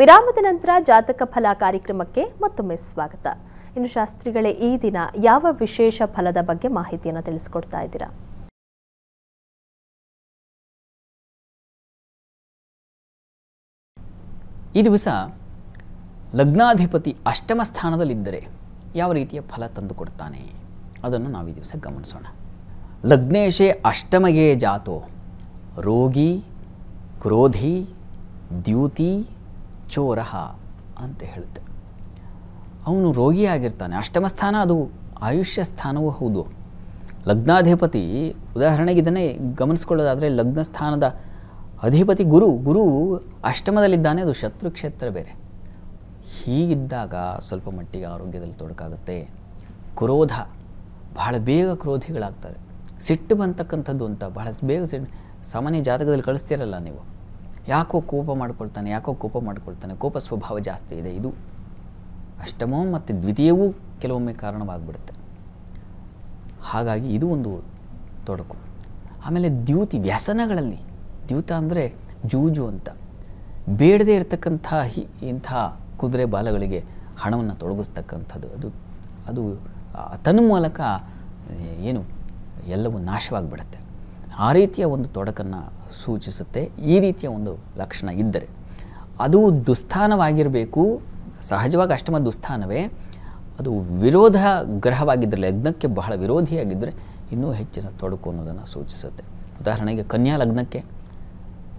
ವಿರಾಮದ ನಂತರ ಜಾತಕ ಫಲ ಕಾರ್ಯಕ್ರಮಕ್ಕೆ ಮತ್ತೊಮ್ಮೆ ಸ್ವಾಗತ ಇನ್ನು ಶಾಸ್ತ್ರಿಗಳೇ ಈ ದಿನ ಯಾವ ವಿಶೇಷ ಫಲದ ಬಗ್ಗೆ ಮಾಹಿತಿಯನ್ನು ತಿಳಿಸ್ಕೊಡ್ತಾ ಇದ್ದೀರಾ ಈ ದಿವಸ ಲಗ್ನಾಧಿಪತಿ ಅಷ್ಟಮ ಸ್ಥಾನದಲ್ಲಿದ್ದರೆ ಯಾವ ರೀತಿಯ ಫಲ ಕೊಡ್ತಾನೆ ಅದನ್ನು ನಾವು ಈ ದಿವಸ ಗಮನಿಸೋಣ ಲಗ್ನೇಶೇ ಅಷ್ಟಮಗೆ ಜಾತೋ ರೋಗಿ ಕ್ರೋಧಿ ದ್ಯೂತಿ ಚೋರಹ ಅಂತ ಹೇಳುತ್ತೆ ಅವನು ರೋಗಿಯಾಗಿರ್ತಾನೆ ಅಷ್ಟಮ ಸ್ಥಾನ ಅದು ಆಯುಷ್ಯ ಸ್ಥಾನವೂ ಹೌದು ಲಗ್ನಾಧಿಪತಿ ಉದಾಹರಣೆಗೆ ಇದನ್ನೇ ಗಮನಿಸ್ಕೊಳ್ಳೋದಾದರೆ ಲಗ್ನ ಸ್ಥಾನದ ಅಧಿಪತಿ ಗುರು ಗುರು ಅಷ್ಟಮದಲ್ಲಿದ್ದಾನೆ ಅದು ಶತ್ರು ಕ್ಷೇತ್ರ ಬೇರೆ ಹೀಗಿದ್ದಾಗ ಸ್ವಲ್ಪ ಮಟ್ಟಿಗೆ ಆರೋಗ್ಯದಲ್ಲಿ ತೊಡಕಾಗುತ್ತೆ ಕ್ರೋಧ ಬಹಳ ಬೇಗ ಕ್ರೋಧಿಗಳಾಗ್ತಾರೆ ಸಿಟ್ಟು ಬಂತಕ್ಕಂಥದ್ದು ಅಂತ ಬಹಳ ಬೇಗ ಸಿಟ್ಟು ಸಾಮಾನ್ಯ ಜಾತಕದಲ್ಲಿ ಕಳಿಸ್ತೀರಲ್ಲ ನೀವು ಯಾಕೋ ಕೋಪ ಮಾಡ್ಕೊಳ್ತಾನೆ ಯಾಕೋ ಕೋಪ ಮಾಡ್ಕೊಳ್ತಾನೆ ಕೋಪ ಸ್ವಭಾವ ಜಾಸ್ತಿ ಇದೆ ಇದು ಅಷ್ಟಮೋ ಮತ್ತು ದ್ವಿತೀಯವೂ ಕೆಲವೊಮ್ಮೆ ಕಾರಣವಾಗ್ಬಿಡುತ್ತೆ ಹಾಗಾಗಿ ಇದು ಒಂದು ತೊಡಕು ಆಮೇಲೆ ದ್ಯೂತಿ ವ್ಯಸನಗಳಲ್ಲಿ ದ್ಯೂತ ಅಂದರೆ ಜೂಜು ಅಂತ ಬೇಡದೇ ಇರತಕ್ಕಂಥ ಹಿ ಇಂಥ ಕುದುರೆ ಬಾಲಗಳಿಗೆ ಹಣವನ್ನು ತೊಡಗಿಸ್ತಕ್ಕಂಥದ್ದು ಅದು ಅದು ತನ್ನ ಮೂಲಕ ಏನು ಎಲ್ಲವೂ ನಾಶವಾಗಿಬಿಡುತ್ತೆ ಆ ರೀತಿಯ ಒಂದು ತೊಡಕನ್ನು ಸೂಚಿಸುತ್ತೆ ಈ ರೀತಿಯ ಒಂದು ಲಕ್ಷಣ ಇದ್ದರೆ ಅದು ದುಸ್ಥಾನವಾಗಿರಬೇಕು ಸಹಜವಾಗಿ ಅಷ್ಟಮ ದುಸ್ಥಾನವೇ ಅದು ವಿರೋಧ ಗ್ರಹವಾಗಿದ್ದರೆ ಲಗ್ನಕ್ಕೆ ಬಹಳ ವಿರೋಧಿಯಾಗಿದ್ದರೆ ಇನ್ನೂ ಹೆಚ್ಚಿನ ತೊಡಕು ಅನ್ನೋದನ್ನು ಸೂಚಿಸುತ್ತೆ ಉದಾಹರಣೆಗೆ ಕನ್ಯಾ ಲಗ್ನಕ್ಕೆ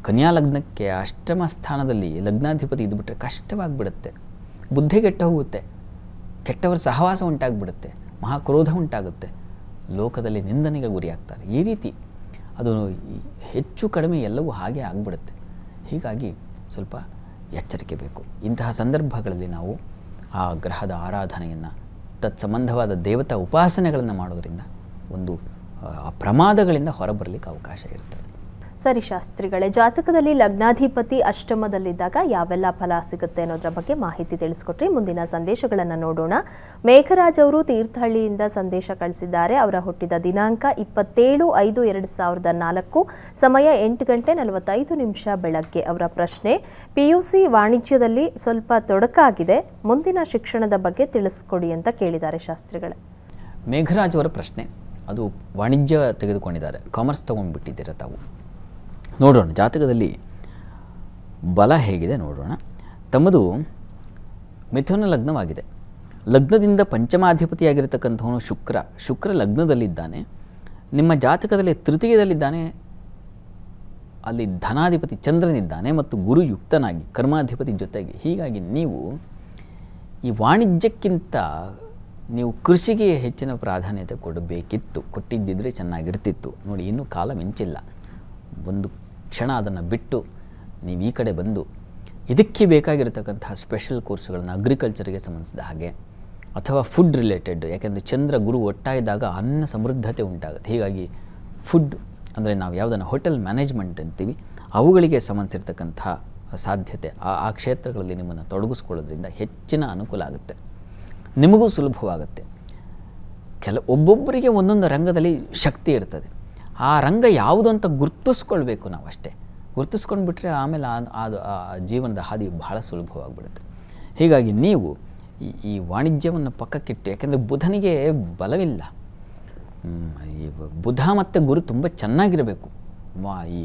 ಕನ್ಯಾ ಲಗ್ನಕ್ಕೆ ಅಷ್ಟಮ ಸ್ಥಾನದಲ್ಲಿ ಲಗ್ನಾಧಿಪತಿ ಇದ್ಬಿಟ್ರೆ ಕಷ್ಟವಾಗಿಬಿಡುತ್ತೆ ಬುದ್ಧಿ ಕೆಟ್ಟ ಹೋಗುತ್ತೆ ಕೆಟ್ಟವರ ಸಹವಾಸ ಉಂಟಾಗಿಬಿಡುತ್ತೆ ಮಹಾಕ್ರೋಧ ಉಂಟಾಗುತ್ತೆ ಲೋಕದಲ್ಲಿ ನಿಂದನೆಗೆ ಗುರಿಯಾಗ್ತಾರೆ ಈ ರೀತಿ ಅದು ಹೆಚ್ಚು ಕಡಿಮೆ ಎಲ್ಲವೂ ಹಾಗೆ ಆಗಿಬಿಡುತ್ತೆ ಹೀಗಾಗಿ ಸ್ವಲ್ಪ ಎಚ್ಚರಿಕೆ ಬೇಕು ಇಂತಹ ಸಂದರ್ಭಗಳಲ್ಲಿ ನಾವು ಆ ಗ್ರಹದ ಆರಾಧನೆಯನ್ನು ತತ್ಸಂಬಂಧವಾದ ದೇವತಾ ಉಪಾಸನೆಗಳನ್ನು ಮಾಡೋದರಿಂದ ಒಂದು ಆ ಪ್ರಮಾದಗಳಿಂದ ಹೊರಬರಲಿಕ್ಕೆ ಅವಕಾಶ ಇರ್ತದೆ ಸರಿ ಶಾಸ್ತ್ರಿಗಳೇ ಜಾತಕದಲ್ಲಿ ಲಗ್ನಾಧಿಪತಿ ಅಷ್ಟಮದಲ್ಲಿದ್ದಾಗ ಯಾವೆಲ್ಲ ಫಲ ಸಿಗುತ್ತೆ ಅನ್ನೋದ್ರ ಬಗ್ಗೆ ಮಾಹಿತಿ ತಿಳಿಸ್ಕೊಟ್ರಿ ಮುಂದಿನ ಸಂದೇಶಗಳನ್ನು ನೋಡೋಣ ಮೇಘರಾಜ್ ಅವರು ತೀರ್ಥಹಳ್ಳಿಯಿಂದ ಸಂದೇಶ ಕಳಿಸಿದ್ದಾರೆ ಅವರ ಹುಟ್ಟಿದ ದಿನಾಂಕ ಇಪ್ಪತ್ತೇಳು ಐದು ಎರಡು ಸಾವಿರದ ನಾಲ್ಕು ಸಮಯ ಎಂಟು ಗಂಟೆ ನಲವತ್ತೈದು ನಿಮಿಷ ಬೆಳಗ್ಗೆ ಅವರ ಪ್ರಶ್ನೆ ಪಿಯುಸಿ ವಾಣಿಜ್ಯದಲ್ಲಿ ಸ್ವಲ್ಪ ತೊಡಕಾಗಿದೆ ಮುಂದಿನ ಶಿಕ್ಷಣದ ಬಗ್ಗೆ ತಿಳಿಸ್ಕೊಡಿ ಅಂತ ಕೇಳಿದ್ದಾರೆ ಶಾಸ್ತ್ರಿಗಳೇ ಮೇಘರಾಜ್ ಅವರ ಪ್ರಶ್ನೆ ಅದು ವಾಣಿಜ್ಯ ತೆಗೆದುಕೊಂಡಿದ್ದಾರೆ ಕಾಮರ್ಸ್ ತಗೊಂಡ್ಬಿಟ್ಟಿದ್ದೀರಾ ತಾವು ನೋಡೋಣ ಜಾತಕದಲ್ಲಿ ಬಲ ಹೇಗಿದೆ ನೋಡೋಣ ತಮ್ಮದು ಮಿಥುನ ಲಗ್ನವಾಗಿದೆ ಲಗ್ನದಿಂದ ಪಂಚಮಾಧಿಪತಿಯಾಗಿರ್ತಕ್ಕಂಥವನು ಶುಕ್ರ ಶುಕ್ರ ಲಗ್ನದಲ್ಲಿದ್ದಾನೆ ನಿಮ್ಮ ಜಾತಕದಲ್ಲಿ ತೃತೀಯದಲ್ಲಿದ್ದಾನೆ ಅಲ್ಲಿ ಧನಾಧಿಪತಿ ಚಂದ್ರನಿದ್ದಾನೆ ಮತ್ತು ಗುರು ಯುಕ್ತನಾಗಿ ಕರ್ಮಾಧಿಪತಿ ಜೊತೆಗೆ ಹೀಗಾಗಿ ನೀವು ಈ ವಾಣಿಜ್ಯಕ್ಕಿಂತ ನೀವು ಕೃಷಿಗೆ ಹೆಚ್ಚಿನ ಪ್ರಾಧಾನ್ಯತೆ ಕೊಡಬೇಕಿತ್ತು ಕೊಟ್ಟಿದ್ದಿದ್ರೆ ಚೆನ್ನಾಗಿರ್ತಿತ್ತು ನೋಡಿ ಇನ್ನೂ ಕಾಲ ಮಿಂಚಿಲ್ಲ ಒಂದು ಕ್ಷಣ ಅದನ್ನು ಬಿಟ್ಟು ನೀವು ಈ ಕಡೆ ಬಂದು ಇದಕ್ಕೆ ಬೇಕಾಗಿರತಕ್ಕಂತಹ ಸ್ಪೆಷಲ್ ಕೋರ್ಸ್ಗಳನ್ನು ಅಗ್ರಿಕಲ್ಚರ್ಗೆ ಸಂಬಂಧಿಸಿದ ಹಾಗೆ ಅಥವಾ ಫುಡ್ ರಿಲೇಟೆಡ್ ಯಾಕೆಂದರೆ ಚಂದ್ರ ಗುರು ಒಟ್ಟಾಯಿದಾಗ ಅನ್ನ ಸಮೃದ್ಧತೆ ಉಂಟಾಗುತ್ತೆ ಹೀಗಾಗಿ ಫುಡ್ ಅಂದರೆ ನಾವು ಯಾವುದನ್ನು ಹೋಟೆಲ್ ಮ್ಯಾನೇಜ್ಮೆಂಟ್ ಅಂತೀವಿ ಅವುಗಳಿಗೆ ಸಂಬಂಧಿಸಿರ್ತಕ್ಕಂಥ ಸಾಧ್ಯತೆ ಆ ಆ ಕ್ಷೇತ್ರಗಳಲ್ಲಿ ನಿಮ್ಮನ್ನು ತೊಡಗಿಸ್ಕೊಳ್ಳೋದ್ರಿಂದ ಹೆಚ್ಚಿನ ಅನುಕೂಲ ಆಗುತ್ತೆ ನಿಮಗೂ ಸುಲಭವಾಗುತ್ತೆ ಕೆಲ ಒಬ್ಬೊಬ್ಬರಿಗೆ ಒಂದೊಂದು ರಂಗದಲ್ಲಿ ಶಕ್ತಿ ಇರ್ತದೆ ಆ ರಂಗ ಯಾವುದು ಅಂತ ಗುರುತಿಸ್ಕೊಳ್ಬೇಕು ನಾವು ಅಷ್ಟೇ ಗುರುತಿಸ್ಕೊಂಡು ಬಿಟ್ಟರೆ ಆಮೇಲೆ ಅದು ಆ ಜೀವನದ ಹಾದಿ ಬಹಳ ಸುಲಭವಾಗಿಬಿಡುತ್ತೆ ಹೀಗಾಗಿ ನೀವು ಈ ವಾಣಿಜ್ಯವನ್ನು ಪಕ್ಕಕ್ಕಿಟ್ಟು ಯಾಕೆಂದರೆ ಬುಧನಿಗೆ ಬಲವಿಲ್ಲ ಈ ಬುಧ ಮತ್ತು ಗುರು ತುಂಬ ಚೆನ್ನಾಗಿರಬೇಕು ವಾ ಈ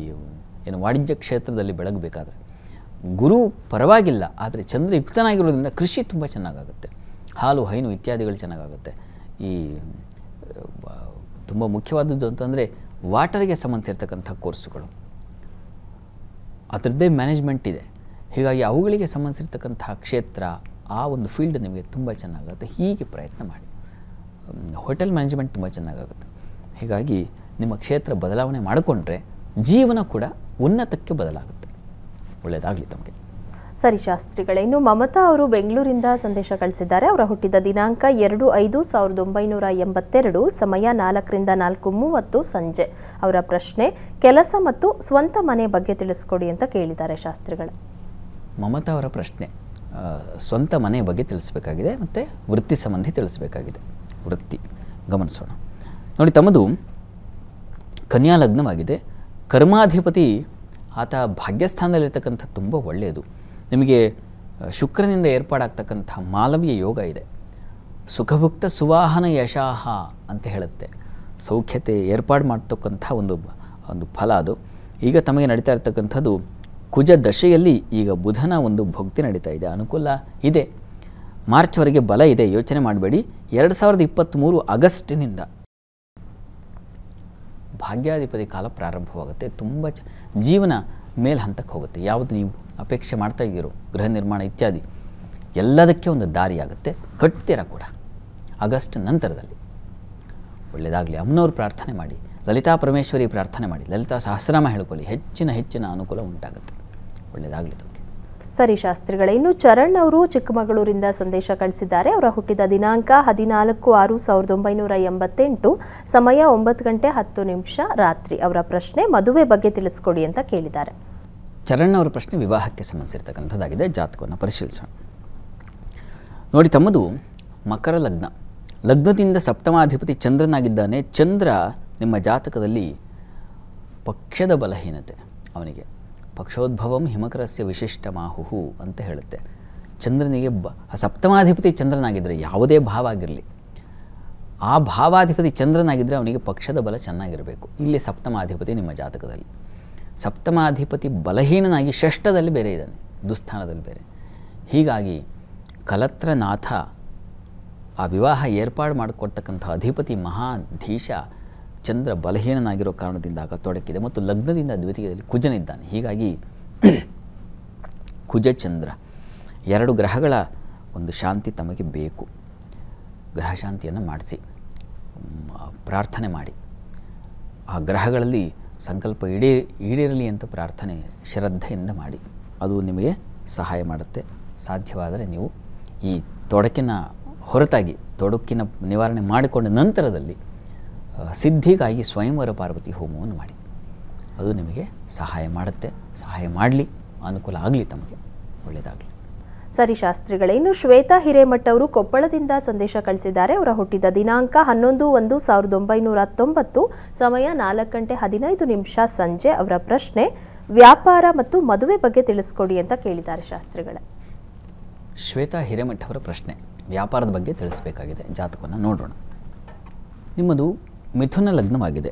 ಏನು ವಾಣಿಜ್ಯ ಕ್ಷೇತ್ರದಲ್ಲಿ ಬೆಳಗಬೇಕಾದ್ರೆ ಗುರು ಪರವಾಗಿಲ್ಲ ಆದರೆ ಚಂದ್ರ ಯುಕ್ತನಾಗಿರೋದ್ರಿಂದ ಕೃಷಿ ತುಂಬ ಚೆನ್ನಾಗಾಗುತ್ತೆ ಹಾಲು ಹೈನು ಇತ್ಯಾದಿಗಳು ಚೆನ್ನಾಗಾಗುತ್ತೆ ಈ ತುಂಬ ಮುಖ್ಯವಾದದ್ದು ಅಂತಂದರೆ ವಾಟರಿಗೆ ಸಂಬಂಧಿಸಿರ್ತಕ್ಕಂಥ ಕೋರ್ಸುಗಳು ಅದರದ್ದೇ ಮ್ಯಾನೇಜ್ಮೆಂಟ್ ಇದೆ ಹೀಗಾಗಿ ಅವುಗಳಿಗೆ ಸಂಬಂಧಿಸಿರ್ತಕ್ಕಂಥ ಕ್ಷೇತ್ರ ಆ ಒಂದು ಫೀಲ್ಡ್ ನಿಮಗೆ ತುಂಬ ಚೆನ್ನಾಗುತ್ತೆ ಹೀಗೆ ಪ್ರಯತ್ನ ಮಾಡಿ ಹೋಟೆಲ್ ಮ್ಯಾನೇಜ್ಮೆಂಟ್ ತುಂಬ ಚೆನ್ನಾಗಾಗುತ್ತೆ ಹೀಗಾಗಿ ನಿಮ್ಮ ಕ್ಷೇತ್ರ ಬದಲಾವಣೆ ಮಾಡಿಕೊಂಡ್ರೆ ಜೀವನ ಕೂಡ ಉನ್ನತಕ್ಕೆ ಬದಲಾಗುತ್ತೆ ಒಳ್ಳೆಯದಾಗಲಿ ತಮಗೆ ಸರಿ ಶಾಸ್ತ್ರಿಗಳೇ ಇನ್ನು ಮಮತಾ ಅವರು ಬೆಂಗಳೂರಿಂದ ಸಂದೇಶ ಕಳಿಸಿದ್ದಾರೆ ಅವರ ಹುಟ್ಟಿದ ದಿನಾಂಕ ಎರಡು ಐದು ಸಾವಿರದ ಒಂಬೈನೂರ ಎಂಬತ್ತೆರಡು ಸಮಯ ನಾಲ್ಕರಿಂದ ನಾಲ್ಕು ಮೂವತ್ತು ಸಂಜೆ ಅವರ ಪ್ರಶ್ನೆ ಕೆಲಸ ಮತ್ತು ಸ್ವಂತ ಮನೆ ಬಗ್ಗೆ ತಿಳಿಸ್ಕೊಡಿ ಅಂತ ಕೇಳಿದ್ದಾರೆ ಶಾಸ್ತ್ರಿಗಳು ಮಮತಾ ಅವರ ಪ್ರಶ್ನೆ ಸ್ವಂತ ಮನೆ ಬಗ್ಗೆ ತಿಳಿಸಬೇಕಾಗಿದೆ ಮತ್ತು ವೃತ್ತಿ ಸಂಬಂಧಿ ತಿಳಿಸಬೇಕಾಗಿದೆ ವೃತ್ತಿ ಗಮನಿಸೋಣ ನೋಡಿ ತಮ್ಮದು ಕನ್ಯಾಲಗ್ನವಾಗಿದೆ ಲಗ್ನವಾಗಿದೆ ಕರ್ಮಾಧಿಪತಿ ಆತ ಭಾಗ್ಯಸ್ಥಾನದಲ್ಲಿರ್ತಕ್ಕಂಥ ತುಂಬ ಒಳ್ಳೆಯದು ನಿಮಗೆ ಶುಕ್ರನಿಂದ ಏರ್ಪಾಡಾಗ್ತಕ್ಕಂಥ ಮಾಲವ್ಯ ಯೋಗ ಇದೆ ಸುಖಭುಕ್ತ ಸುವಾಹನ ಯಶಾಹ ಅಂತ ಹೇಳುತ್ತೆ ಸೌಖ್ಯತೆ ಏರ್ಪಾಡು ಮಾಡ್ತಕ್ಕಂಥ ಒಂದು ಒಂದು ಫಲ ಅದು ಈಗ ತಮಗೆ ನಡೀತಾ ಇರ್ತಕ್ಕಂಥದ್ದು ಕುಜ ದಶೆಯಲ್ಲಿ ಈಗ ಬುಧನ ಒಂದು ಭಕ್ತಿ ನಡೀತಾ ಇದೆ ಅನುಕೂಲ ಇದೆ ಮಾರ್ಚ್ವರೆಗೆ ಬಲ ಇದೆ ಯೋಚನೆ ಮಾಡಬೇಡಿ ಎರಡು ಸಾವಿರದ ಇಪ್ಪತ್ತ್ಮೂರು ಆಗಸ್ಟಿನಿಂದ ಭಾಗ್ಯಾಧಿಪತಿ ಕಾಲ ಪ್ರಾರಂಭವಾಗುತ್ತೆ ತುಂಬ ಚ ಜೀವನ ಮೇಲೆ ಹಂತಕ್ಕೆ ಹೋಗುತ್ತೆ ಯಾವುದು ನೀವು ಅಪೇಕ್ಷೆ ಮಾಡ್ತಾ ಇದ್ದೀರೋ ಗೃಹ ನಿರ್ಮಾಣ ಇತ್ಯಾದಿ ಎಲ್ಲದಕ್ಕೆ ಒಂದು ದಾರಿಯಾಗುತ್ತೆ ಕಟ್ತೀರ ಕೂಡ ಆಗಸ್ಟ್ ನಂತರದಲ್ಲಿ ಒಳ್ಳೆಯದಾಗಲಿ ಅಮ್ಮನವ್ರು ಪ್ರಾರ್ಥನೆ ಮಾಡಿ ಲಲಿತಾ ಪರಮೇಶ್ವರಿ ಪ್ರಾರ್ಥನೆ ಮಾಡಿ ಲಲಿತಾ ಸಹಸ್ರಾಮ ಹೇಳ್ಕೊಳ್ಳಿ ಹೆಚ್ಚಿನ ಹೆಚ್ಚಿನ ಅನುಕೂಲ ಉಂಟಾಗುತ್ತೆ ಒಳ್ಳೆಯದಾಗಲಿ ತಮಗೆ ಸರಿ ಶಾಸ್ತ್ರಿಗಳೇ ಇನ್ನು ಚರಣ್ ಅವರು ಚಿಕ್ಕಮಗಳೂರಿಂದ ಸಂದೇಶ ಕಳಿಸಿದ್ದಾರೆ ಅವರ ಹುಟ್ಟಿದ ದಿನಾಂಕ ಹದಿನಾಲ್ಕು ಆರು ಸಾವಿರದ ಒಂಬೈನೂರ ಎಂಬತ್ತೆಂಟು ಸಮಯ ಒಂಬತ್ತು ಗಂಟೆ ಹತ್ತು ನಿಮಿಷ ರಾತ್ರಿ ಅವರ ಪ್ರಶ್ನೆ ಮದುವೆ ಬಗ್ಗೆ ತಿಳಿಸ್ಕೊಡಿ ಅಂತ ಕೇಳಿದ್ದಾರೆ ಚರಣ್ ಅವರ ಪ್ರಶ್ನೆ ವಿವಾಹಕ್ಕೆ ಸಂಬಂಧಿಸಿರ್ತಕ್ಕಂಥದ್ದಾಗಿದೆ ಜಾತಕವನ್ನು ಪರಿಶೀಲಿಸೋಣ ನೋಡಿ ತಮ್ಮದು ಮಕರ ಲಗ್ನ ಲಗ್ನದಿಂದ ಸಪ್ತಮಾಧಿಪತಿ ಚಂದ್ರನಾಗಿದ್ದಾನೆ ಚಂದ್ರ ನಿಮ್ಮ ಜಾತಕದಲ್ಲಿ ಪಕ್ಷದ ಬಲಹೀನತೆ ಅವನಿಗೆ ಪಕ್ಷೋದ್ಭವಂ ಹಿಮಕರಸ್ಯ ವಿಶಿಷ್ಟ ಮಾಹುಹು ಅಂತ ಹೇಳುತ್ತೆ ಚಂದ್ರನಿಗೆ ಬ ಸಪ್ತಮಾಧಿಪತಿ ಚಂದ್ರನಾಗಿದ್ದರೆ ಯಾವುದೇ ಭಾವ ಆಗಿರಲಿ ಆ ಭಾವಾಧಿಪತಿ ಚಂದ್ರನಾಗಿದ್ದರೆ ಅವನಿಗೆ ಪಕ್ಷದ ಬಲ ಚೆನ್ನಾಗಿರಬೇಕು ಇಲ್ಲಿ ಸಪ್ತಮಾಧಿಪತಿ ನಿಮ್ಮ ಜಾತಕದಲ್ಲಿ ಸಪ್ತಮಾಧಿಪತಿ ಬಲಹೀನನಾಗಿ ಷಷ್ಠದಲ್ಲಿ ಬೇರೆ ಇದ್ದಾನೆ ದುಸ್ಥಾನದಲ್ಲಿ ಬೇರೆ ಹೀಗಾಗಿ ಕಲತ್ರನಾಥ ಆ ವಿವಾಹ ಏರ್ಪಾಡು ಮಾಡಿಕೊಡ್ತಕ್ಕಂಥ ಅಧಿಪತಿ ಮಹಾಧೀಶ ಚಂದ್ರ ಬಲಹೀನನಾಗಿರೋ ಕಾರಣದಿಂದ ಆಗ ತೊಡಕಿದೆ ಮತ್ತು ಲಗ್ನದಿಂದ ದ್ವಿತೀಯದಲ್ಲಿ ಕುಜನಿದ್ದಾನೆ ಹೀಗಾಗಿ ಕುಜಚಂದ್ರ ಎರಡು ಗ್ರಹಗಳ ಒಂದು ಶಾಂತಿ ತಮಗೆ ಬೇಕು ಗ್ರಹ ಶಾಂತಿಯನ್ನು ಮಾಡಿಸಿ ಪ್ರಾರ್ಥನೆ ಮಾಡಿ ಆ ಗ್ರಹಗಳಲ್ಲಿ ಸಂಕಲ್ಪ ಈಡೇ ಈಡೇರಲಿ ಅಂತ ಪ್ರಾರ್ಥನೆ ಶ್ರದ್ಧೆಯಿಂದ ಮಾಡಿ ಅದು ನಿಮಗೆ ಸಹಾಯ ಮಾಡುತ್ತೆ ಸಾಧ್ಯವಾದರೆ ನೀವು ಈ ತೊಡಕಿನ ಹೊರತಾಗಿ ತೊಡಕಿನ ನಿವಾರಣೆ ಮಾಡಿಕೊಂಡ ನಂತರದಲ್ಲಿ ಸಿದ್ಧಿಗಾಗಿ ಸ್ವಯಂವರ ಪಾರ್ವತಿ ಹೋಮವನ್ನು ಮಾಡಿ ಅದು ನಿಮಗೆ ಸಹಾಯ ಮಾಡುತ್ತೆ ಸಹಾಯ ಮಾಡಲಿ ಅನುಕೂಲ ಆಗಲಿ ತಮಗೆ ಒಳ್ಳೆಯದಾಗಲಿ ಸರಿ ಶಾಸ್ತ್ರಿಗಳೇ ಇನ್ನು ಶ್ವೇತಾ ಹಿರೇಮಠ ಅವರು ಕೊಪ್ಪಳದಿಂದ ಸಂದೇಶ ಕಳಿಸಿದ್ದಾರೆ ಅವರ ಹುಟ್ಟಿದ ದಿನಾಂಕ ಹನ್ನೊಂದು ಒಂದು ಸಾವಿರದ ಒಂಬೈನೂರ ಹತ್ತೊಂಬತ್ತು ಸಮಯ ನಾಲ್ಕು ಗಂಟೆ ಹದಿನೈದು ನಿಮಿಷ ಸಂಜೆ ಅವರ ಪ್ರಶ್ನೆ ವ್ಯಾಪಾರ ಮತ್ತು ಮದುವೆ ಬಗ್ಗೆ ತಿಳಿಸ್ಕೊಡಿ ಅಂತ ಕೇಳಿದ್ದಾರೆ ಶಾಸ್ತ್ರಿಗಳೇ ಶ್ವೇತಾ ಹಿರೇಮಠ ಅವರ ಪ್ರಶ್ನೆ ವ್ಯಾಪಾರದ ಬಗ್ಗೆ ತಿಳಿಸಬೇಕಾಗಿದೆ ಜಾತಕವನ್ನು ನೋಡೋಣ ನಿಮ್ಮದು ಮಿಥುನ ಲಗ್ನವಾಗಿದೆ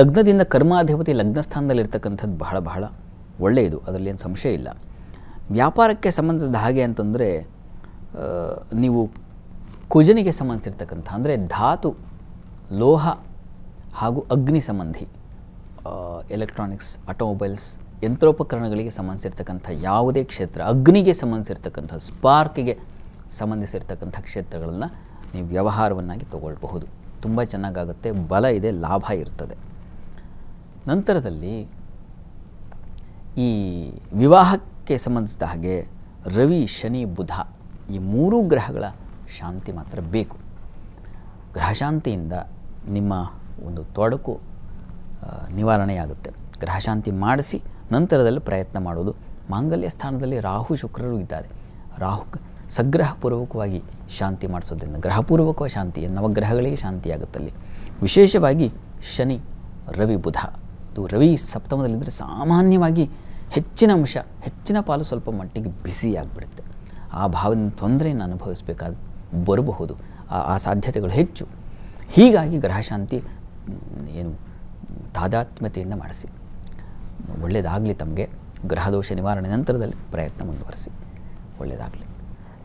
ಲಗ್ನದಿಂದ ಕರ್ಮಾಧಿಪತಿ ಲಗ್ನ ಸ್ಥಾನದಲ್ಲಿರ್ತಕ್ಕಂಥದ್ದು ಬಹಳ ಬಹಳ ಒಳ್ಳೆಯದು ಅದರಲ್ಲಿ ಏನು ಸಂಶಯ ಇಲ್ಲ ವ್ಯಾಪಾರಕ್ಕೆ ಸಂಬಂಧಿಸಿದ ಹಾಗೆ ಅಂತಂದರೆ ನೀವು ಕುಜನಿಗೆ ಸಂಬಂಧಿಸಿರ್ತಕ್ಕಂಥ ಅಂದರೆ ಧಾತು ಲೋಹ ಹಾಗೂ ಅಗ್ನಿ ಸಂಬಂಧಿ ಎಲೆಕ್ಟ್ರಾನಿಕ್ಸ್ ಆಟೋಮೊಬೈಲ್ಸ್ ಯಂತ್ರೋಪಕರಣಗಳಿಗೆ ಸಂಬಂಧಿಸಿರ್ತಕ್ಕಂಥ ಯಾವುದೇ ಕ್ಷೇತ್ರ ಅಗ್ನಿಗೆ ಸಂಬಂಧಿಸಿರ್ತಕ್ಕಂಥ ಸ್ಪಾರ್ಕಿಗೆ ಸಂಬಂಧಿಸಿರ್ತಕ್ಕಂಥ ಕ್ಷೇತ್ರಗಳನ್ನು ನೀವು ವ್ಯವಹಾರವನ್ನಾಗಿ ತಗೊಳ್ಬಹುದು ತುಂಬ ಚೆನ್ನಾಗಾಗುತ್ತೆ ಬಲ ಇದೆ ಲಾಭ ಇರ್ತದೆ ನಂತರದಲ್ಲಿ ಈ ವಿವಾಹ ಸಂಬಂಧಿಸಿದ ಹಾಗೆ ರವಿ ಶನಿ ಬುಧ ಈ ಮೂರೂ ಗ್ರಹಗಳ ಶಾಂತಿ ಮಾತ್ರ ಬೇಕು ಗ್ರಹಶಾಂತಿಯಿಂದ ನಿಮ್ಮ ಒಂದು ತೊಡಕು ನಿವಾರಣೆಯಾಗುತ್ತೆ ಗ್ರಹಶಾಂತಿ ಮಾಡಿಸಿ ನಂತರದಲ್ಲಿ ಪ್ರಯತ್ನ ಮಾಡೋದು ಮಾಂಗಲ್ಯ ಸ್ಥಾನದಲ್ಲಿ ರಾಹು ಶುಕ್ರರು ಇದ್ದಾರೆ ರಾಹು ಸಗ್ರಹಪೂರ್ವಕವಾಗಿ ಶಾಂತಿ ಮಾಡಿಸೋದ್ರಿಂದ ಗ್ರಹಪೂರ್ವಕ ಶಾಂತಿ ನವಗ್ರಹಗಳಿಗೆ ಶಾಂತಿಯಾಗುತ್ತಲ್ಲಿ ವಿಶೇಷವಾಗಿ ಶನಿ ರವಿ ಬುಧ ಇದು ರವಿ ಸಪ್ತಮದಲ್ಲಿದ್ದರೆ ಸಾಮಾನ್ಯವಾಗಿ ಹೆಚ್ಚಿನ ಅಂಶ ಹೆಚ್ಚಿನ ಪಾಲು ಸ್ವಲ್ಪ ಮಟ್ಟಿಗೆ ಬಿಸಿ ಆಗಿಬಿಡುತ್ತೆ ಆ ಭಾವದಿಂದ ತೊಂದರೆಯನ್ನು ಅನುಭವಿಸಬೇಕಾದ ಬರಬಹುದು ಆ ಸಾಧ್ಯತೆಗಳು ಹೆಚ್ಚು ಹೀಗಾಗಿ ಗ್ರಹಶಾಂತಿ ಏನು ತಾದಾತ್ಮ್ಯತೆಯಿಂದ ಮಾಡಿಸಿ ಒಳ್ಳೆಯದಾಗಲಿ ತಮಗೆ ಗ್ರಹದೋಷ ನಿವಾರಣೆ ನಂತರದಲ್ಲಿ ಪ್ರಯತ್ನ ಮುಂದುವರಿಸಿ ಒಳ್ಳೆಯದಾಗಲಿ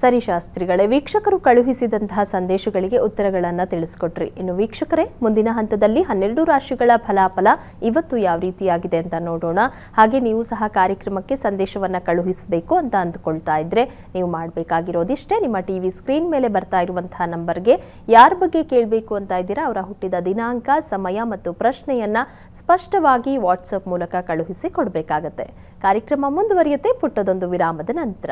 ಸರಿ ಶಾಸ್ತ್ರಿಗಳೇ ವೀಕ್ಷಕರು ಕಳುಹಿಸಿದಂತಹ ಸಂದೇಶಗಳಿಗೆ ಉತ್ತರಗಳನ್ನು ತಿಳಿಸ್ಕೊಟ್ರಿ ಇನ್ನು ವೀಕ್ಷಕರೇ ಮುಂದಿನ ಹಂತದಲ್ಲಿ ಹನ್ನೆರಡು ರಾಶಿಗಳ ಫಲಾಫಲ ಇವತ್ತು ಯಾವ ರೀತಿಯಾಗಿದೆ ಅಂತ ನೋಡೋಣ ಹಾಗೆ ನೀವು ಸಹ ಕಾರ್ಯಕ್ರಮಕ್ಕೆ ಸಂದೇಶವನ್ನು ಕಳುಹಿಸಬೇಕು ಅಂತ ಅಂದುಕೊಳ್ತಾ ಇದ್ರೆ ನೀವು ಮಾಡಬೇಕಾಗಿರೋದಿಷ್ಟೇ ನಿಮ್ಮ ಟಿವಿ ಸ್ಕ್ರೀನ್ ಮೇಲೆ ಬರ್ತಾ ಇರುವಂತಹ ನಂಬರ್ಗೆ ಯಾರ ಬಗ್ಗೆ ಕೇಳಬೇಕು ಅಂತ ಇದ್ದೀರಾ ಅವರ ಹುಟ್ಟಿದ ದಿನಾಂಕ ಸಮಯ ಮತ್ತು ಪ್ರಶ್ನೆಯನ್ನ ಸ್ಪಷ್ಟವಾಗಿ ವಾಟ್ಸಪ್ ಮೂಲಕ ಕಳುಹಿಸಿ ಕೊಡಬೇಕಾಗತ್ತೆ ಕಾರ್ಯಕ್ರಮ ಮುಂದುವರಿಯುತ್ತೆ ಪುಟ್ಟದೊಂದು ವಿರಾಮದ ನಂತರ